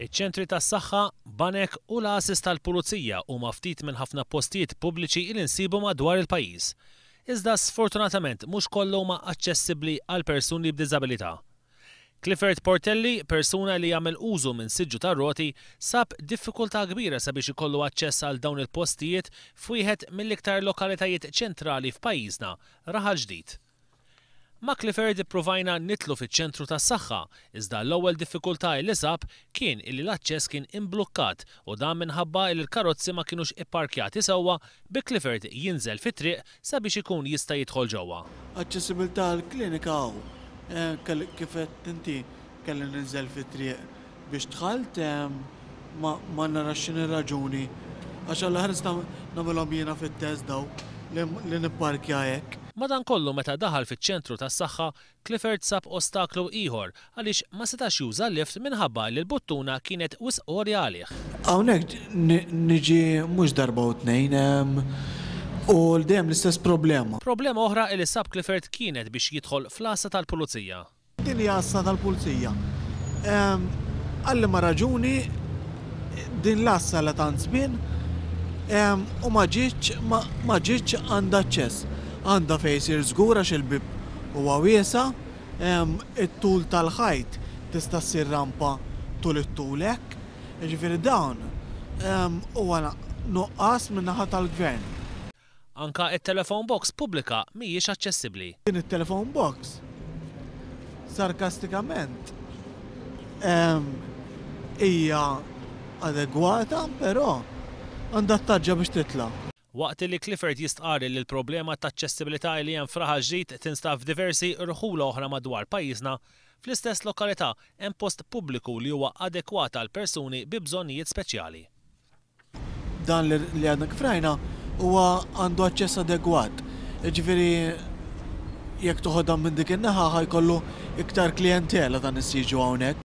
Iċ-ċentri tas-saħħa, banek u l-assist tal-pulizija huma ftit minn ħafna postijiet pubbliċi il insibu madwar il-pajjiż. Iżda sfortunatament mhux kollu huma aċċessibbli għal persuni b'diżabilità. Clifford Portelli, persuna li jagħmel użu minn siġġu tar-roti, sab diffikultà kbira sabiex ikollu aċċess għal dawn il-postijiet f'wieħed mill-iktar lokalitajiet ċentrali f'pajjiżna, raħal ġdid. Ma Clifford ipprovajna nitlu fiċ-ċentru tas saħħa iżda l-ewwel diffikultà li sab kien illi l-aċċess kien imblukkat u dan minħabba il karozzi ma kienux ipparkjati sewwa bi Clifford jinżel fit-triq sabiex ikun jista' jidħol ġewwa. Aċċessibilità l-klinika hawn eh, kif qed inti kelli ninżel fit-triq biex dħalt eh, ma narax x'inhi raġuni għax għall-ħares nagħmilhom jiena fit-test daw li nipparkja hekk. Madan kollu meta daħal fiċ-ċentru tas-saħħa, Clifford sab ostaklu ieħor għaliex ma setax juża lift minħabba li l-buttuna kienet us orja għalih. Hawnhekk niġi darba u t-nejnem, u l-dem l-istess problema. Problema oħra li sab Clifford kienet biex jidħol flasa tal-pulizija. Din hija tal-pulizija. Għalli ma raġuni din l-assa la tanzbin U ma maġiċ għanda ċess, għanda fejsir zgura xil-bib u għawiesa it-tul tal-ħajt tista' ssir rampa tul it-tulek, ġifiri dawn u għana nuqqas minnaħa tal-gvern. Anka il-telefon box publika mhijiex aċċessibbli. Din il-telefon box sarkastikament hija adegwata, però għandha biex titla. Waqt li Clifford jistqari li l-problema ta' ċessibilità li hemm fraħa tinstaf diversi rħula oħra madwar pajjiżna, fl-istess lokalità hemm post pubbliku li huwa adekwata għal persuni bi bżonnijiet speċjali. Dan li għadna kifrajna huwa għandu aċċess adegwat. Ġifieri jekk toħodhom minn dik in-naħa ħajkollu iktar klientela dan is-siġu hawnhekk.